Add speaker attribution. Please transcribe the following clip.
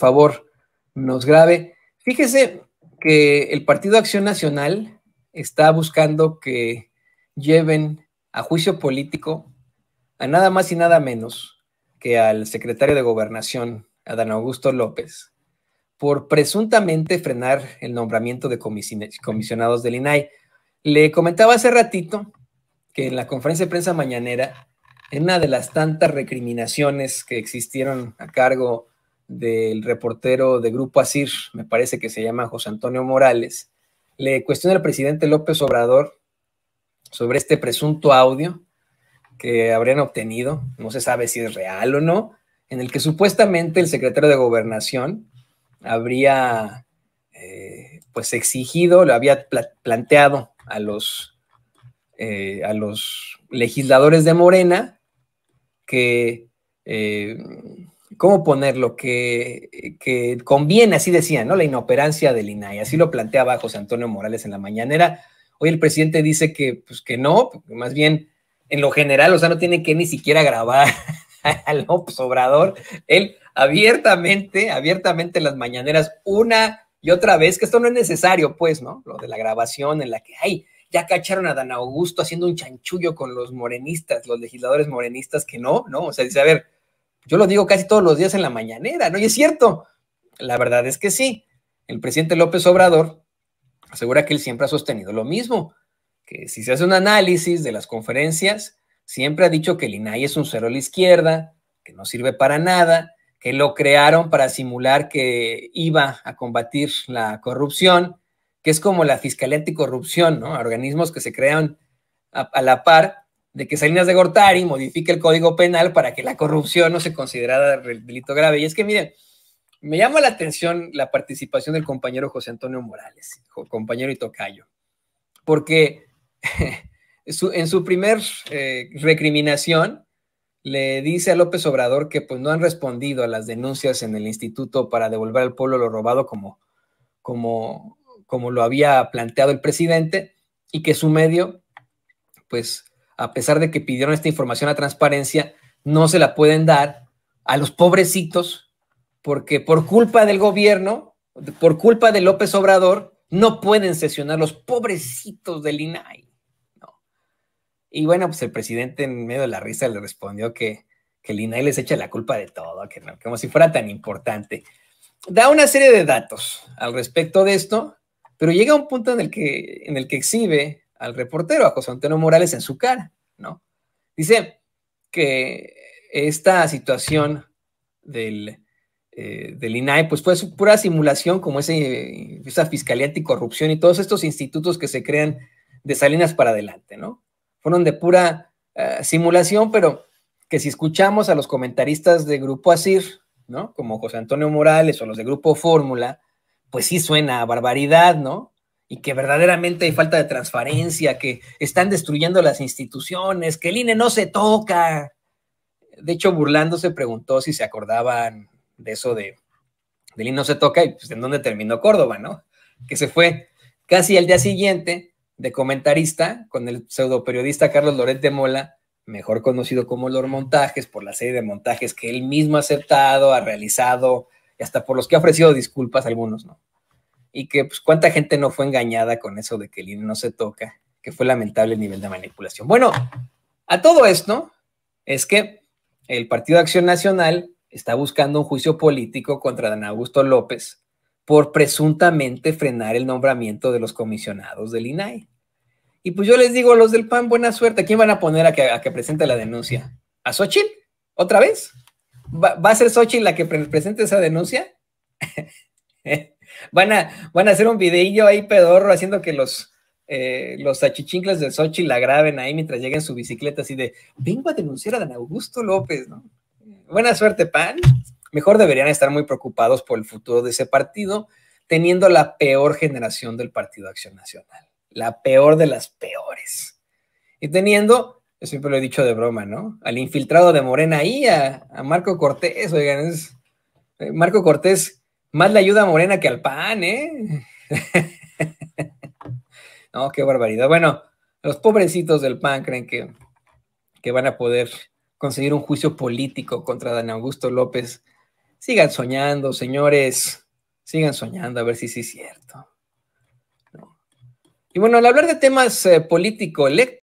Speaker 1: favor nos grabe. Fíjese que el Partido Acción Nacional está buscando que lleven a juicio político a nada más y nada menos que al secretario de Gobernación, Adán Augusto López, por presuntamente frenar el nombramiento de comisionados del INAI. Le comentaba hace ratito que en la conferencia de prensa mañanera, en una de las tantas recriminaciones que existieron a cargo del reportero de Grupo Asir, me parece que se llama José Antonio Morales, le cuestiona al presidente López Obrador sobre este presunto audio que habrían obtenido, no se sabe si es real o no, en el que supuestamente el secretario de gobernación habría eh, pues exigido, lo había planteado a los, eh, a los legisladores de Morena que eh, ¿cómo ponerlo? Que, eh, que conviene, así decía, ¿no? La inoperancia del INAI. Así lo planteaba José Antonio Morales en la mañanera. Hoy el presidente dice que, pues que no, más bien en lo general, o sea, no tiene que ni siquiera grabar al López Él abiertamente, abiertamente en las mañaneras, una y otra vez, que esto no es necesario, pues, ¿no? Lo de la grabación en la que, ay, ya cacharon a Dan Augusto haciendo un chanchullo con los morenistas, los legisladores morenistas, que no, ¿no? O sea, dice, a ver, yo lo digo casi todos los días en la mañanera, ¿no? Y es cierto, la verdad es que sí. El presidente López Obrador asegura que él siempre ha sostenido lo mismo, que si se hace un análisis de las conferencias, siempre ha dicho que el INAI es un cero a la izquierda, que no sirve para nada, que lo crearon para simular que iba a combatir la corrupción, que es como la Fiscalía Anticorrupción, ¿no? Organismos que se crean a la par de que Salinas de Gortari modifique el Código Penal para que la corrupción no se considerara delito grave. Y es que, miren, me llama la atención la participación del compañero José Antonio Morales, compañero y tocayo, porque en su primer eh, recriminación le dice a López Obrador que pues no han respondido a las denuncias en el instituto para devolver al pueblo lo robado como, como, como lo había planteado el presidente y que su medio pues a pesar de que pidieron esta información a transparencia, no se la pueden dar a los pobrecitos, porque por culpa del gobierno, por culpa de López Obrador, no pueden sesionar los pobrecitos del INAI. Y bueno, pues el presidente en medio de la risa le respondió que, que el INAI les echa la culpa de todo, que como si fuera tan importante. Da una serie de datos al respecto de esto, pero llega un punto en el que, en el que exhibe al reportero, a José Antonio Morales, en su cara, ¿no? Dice que esta situación del, eh, INAE, pues fue pura simulación, como esa fiscalía anticorrupción y todos estos institutos que se crean de Salinas para adelante, ¿no? Fueron de pura eh, simulación, pero que si escuchamos a los comentaristas de Grupo ASIR, ¿no? Como José Antonio Morales o los de Grupo Fórmula, pues sí suena a barbaridad, ¿no? y que verdaderamente hay falta de transparencia, que están destruyendo las instituciones, que el INE no se toca. De hecho, burlando se preguntó si se acordaban de eso de el INE no se toca y pues en dónde terminó Córdoba, ¿no? Que se fue casi al día siguiente de comentarista con el pseudo periodista Carlos Lorente de Mola, mejor conocido como Lor Montajes, por la serie de montajes que él mismo ha aceptado, ha realizado, y hasta por los que ha ofrecido disculpas algunos, ¿no? y que pues cuánta gente no fue engañada con eso de que el INE no se toca, que fue lamentable el nivel de manipulación. Bueno, a todo esto es que el Partido de Acción Nacional está buscando un juicio político contra Dan Augusto López por presuntamente frenar el nombramiento de los comisionados del INAI. Y pues yo les digo a los del PAN, buena suerte. quién van a poner a que, presente la denuncia? ¿A Xochitl? ¿Otra vez? ¿Va, a ser Xochitl la que presente esa denuncia? Van a, van a hacer un videillo ahí pedorro haciendo que los, eh, los achichincles de Sochi la graben ahí mientras lleguen su bicicleta así de, vengo a denunciar a Dan Augusto López, ¿no? Buena suerte, pan. Mejor deberían estar muy preocupados por el futuro de ese partido, teniendo la peor generación del Partido Acción Nacional, la peor de las peores. Y teniendo, yo siempre lo he dicho de broma, ¿no? Al infiltrado de Morena ahí, a, Marco Cortés, oigan, es, eh, Marco Cortés más le ayuda Morena que al PAN, ¿eh? no, qué barbaridad. Bueno, los pobrecitos del PAN creen que, van a poder conseguir un juicio político contra Dan Augusto López. Sigan soñando, señores. Sigan soñando a ver si sí es cierto. Y bueno, al hablar de temas eh, político-electo...